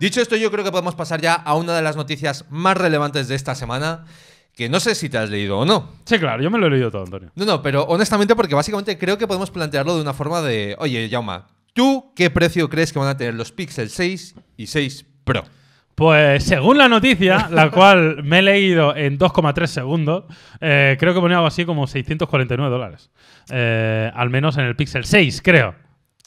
Dicho esto, yo creo que podemos pasar ya a una de las noticias más relevantes de esta semana, que no sé si te has leído o no. Sí, claro, yo me lo he leído todo, Antonio. No, no, pero honestamente porque básicamente creo que podemos plantearlo de una forma de, oye, Yauma, ¿tú qué precio crees que van a tener los Pixel 6 y 6 Pro? Pues según la noticia, la cual me he leído en 2,3 segundos, eh, creo que ponía algo así como 649 dólares. Eh, al menos en el Pixel 6, creo.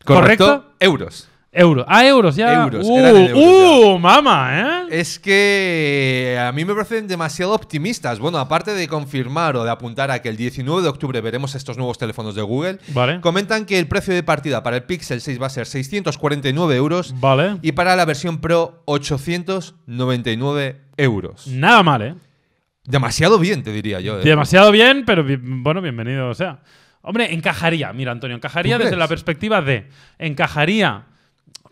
¿Correcto? Euros. Euros. Ah, euros ya. Euros. Uh, uh mama, ¿eh? Es que eh, a mí me parecen demasiado optimistas. Bueno, aparte de confirmar o de apuntar a que el 19 de octubre veremos estos nuevos teléfonos de Google, comentan que el precio de partida para el Pixel 6 va a ser 649 euros. Vale. Y para la versión Pro, 899 euros. Nada mal, ¿eh? Demasiado bien, te diría yo. ¿eh? Demasiado bien, pero bueno, bienvenido o sea. Hombre, encajaría, mira, Antonio, encajaría desde la perspectiva de. Encajaría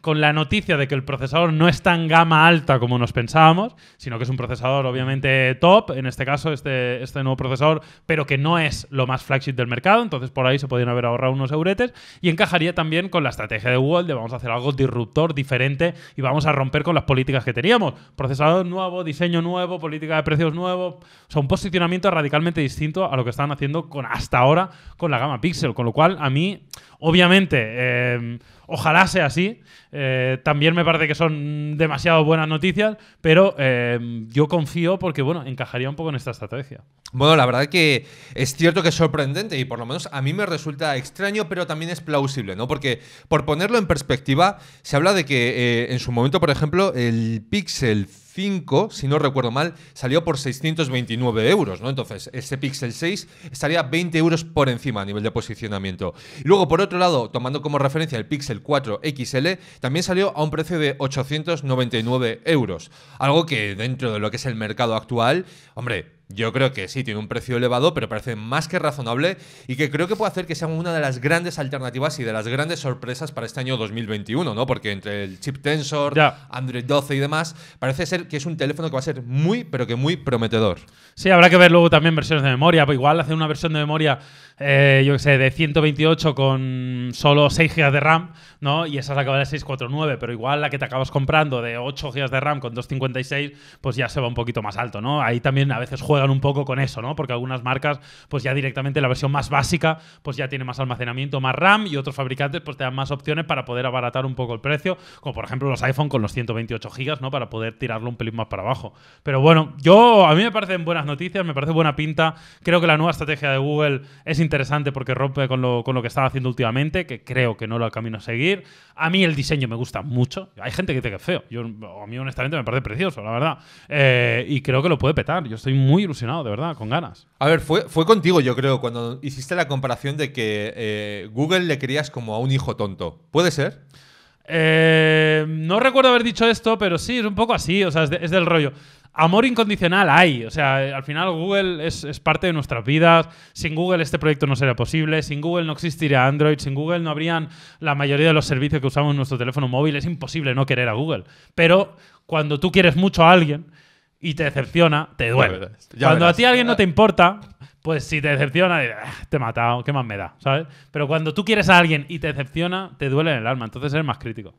con la noticia de que el procesador no es tan gama alta como nos pensábamos, sino que es un procesador obviamente top, en este caso este, este nuevo procesador, pero que no es lo más flagship del mercado, entonces por ahí se podrían haber ahorrado unos euretes y encajaría también con la estrategia de Google de vamos a hacer algo disruptor, diferente y vamos a romper con las políticas que teníamos. Procesador nuevo, diseño nuevo, política de precios nuevo, o sea, un posicionamiento radicalmente distinto a lo que están haciendo con, hasta ahora con la gama Pixel, con lo cual a mí Obviamente, em, ojalá sea así. Eh, también me parece que son demasiado buenas noticias, pero em, yo confío porque, bueno, encajaría un poco en esta estrategia. Bueno, la verdad que es cierto que es sorprendente y por lo menos a mí me resulta extraño, pero también es plausible, ¿no? Porque, por ponerlo en perspectiva, se habla de que eh, en su momento, por ejemplo, el Pixel 5, si no recuerdo mal, salió por 629 euros, ¿no? Entonces, este Pixel 6 estaría 20 euros por encima a nivel de posicionamiento. y Luego, por otro lado, tomando como referencia el Pixel 4 XL, también salió a un precio de 899 euros. Algo que dentro de lo que es el mercado actual, hombre, yo creo que sí, tiene un precio elevado, pero parece más que razonable y que creo que puede hacer que sea una de las grandes alternativas y de las grandes sorpresas para este año 2021, ¿no? Porque entre el chip Tensor, Android 12 y demás, parece ser que es un teléfono que va a ser muy, pero que muy prometedor. Sí, habrá que ver luego también versiones de memoria. Pues igual hacer una versión de memoria, eh, yo qué sé, de 128 con solo 6 GB de RAM, ¿no? Y esa es la que vale 649, pero igual la que te acabas comprando de 8 GB de RAM con 256, pues ya se va un poquito más alto, ¿no? Ahí también a veces juega un poco con eso, ¿no? Porque algunas marcas, pues ya directamente la versión más básica, pues ya tiene más almacenamiento, más RAM y otros fabricantes, pues te dan más opciones para poder abaratar un poco el precio, como por ejemplo los iPhone con los 128 gigas, ¿no? Para poder tirarlo un pelín más para abajo. Pero bueno, yo, a mí me parecen buenas noticias, me parece buena pinta. Creo que la nueva estrategia de Google es interesante porque rompe con lo, que estaba haciendo últimamente, que creo que no lo ha camino a seguir. A mí el diseño me gusta mucho. Hay gente que dice que es feo. Yo, a mí, honestamente, me parece precioso, la verdad. Eh, y creo que lo puede petar. Yo estoy muy de verdad, con ganas. A ver, fue, fue contigo, yo creo, cuando hiciste la comparación de que eh, Google le querías como a un hijo tonto. ¿Puede ser? Eh, no recuerdo haber dicho esto, pero sí, es un poco así, o sea, es, del rollo. Amor incondicional hay, o sea, eh, al final Google es, es, parte de nuestras vidas, sin Google este proyecto no sería posible, sin Google no existiría Android, sin Google no habrían la mayoría de los servicios que usamos en nuestro teléfono móvil, es imposible no querer a Google. Pero cuando tú quieres mucho a alguien, y te decepciona, te duele. cuando a ti alguien no te importa, pues si te decepciona, ah, te he matado, ¿qué más me da? ¿Sabes? Pero cuando tú quieres a alguien y te decepciona, te duele en el alma, entonces eres más crítico.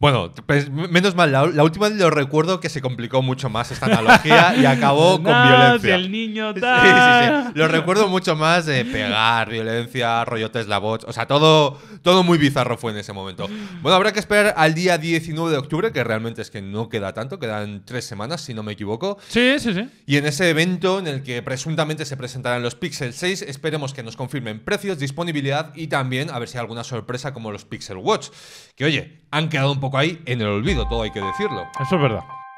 Bueno, pues, menos mal, la, última lo recuerdo que se complicó mucho más esta analogía y acabó con violencia. el niño tal. Sí, sí, sí. Lo recuerdo mucho más de pegar, violencia, rollotes la voz o sea, todo, todo muy bizarro fue en ese momento. Bueno, habrá que esperar al día 19 de octubre, que realmente es que no queda tanto, quedan tres semanas, si no me equivoco. Sí, sí, sí. Y en ese evento en el que presuntamente se presentarán los Pixel 6, esperemos que nos confirmen precios, disponibilidad y también a ver si hay alguna sorpresa como los Pixel Watch, que oye, han quedado un poco poco ahí en el olvido, todo hay que decirlo. Eso es verdad.